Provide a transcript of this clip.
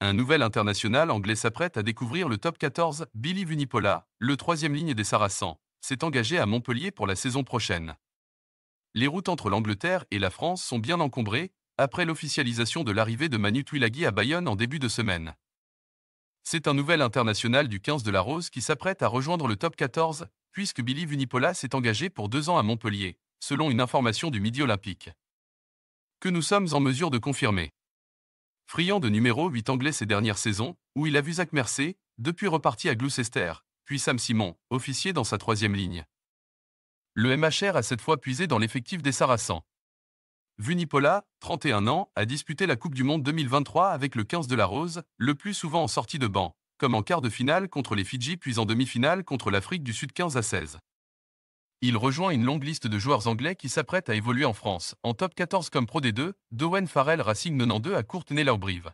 Un nouvel international anglais s'apprête à découvrir le top 14, Billy Vunipola, le troisième ligne des Saracens, s'est engagé à Montpellier pour la saison prochaine. Les routes entre l'Angleterre et la France sont bien encombrées, après l'officialisation de l'arrivée de Manu Tuilagi à Bayonne en début de semaine. C'est un nouvel international du 15 de la Rose qui s'apprête à rejoindre le top 14, puisque Billy Vunipola s'est engagé pour deux ans à Montpellier, selon une information du Midi Olympique. Que nous sommes en mesure de confirmer friand de numéro 8 anglais ces dernières saisons, où il a vu Zach Mercer, depuis reparti à Gloucester, puis Sam Simon, officier dans sa troisième ligne. Le MHR a cette fois puisé dans l'effectif des Saracens. Vunipola, 31 ans, a disputé la Coupe du Monde 2023 avec le 15 de la Rose, le plus souvent en sortie de banc, comme en quart de finale contre les Fidji puis en demi-finale contre l'Afrique du Sud 15 à 16. Il rejoint une longue liste de joueurs anglais qui s'apprêtent à évoluer en France, en top 14 comme Pro D2, Dowen Farrell Racing 92 à Courtenay-Laubrive.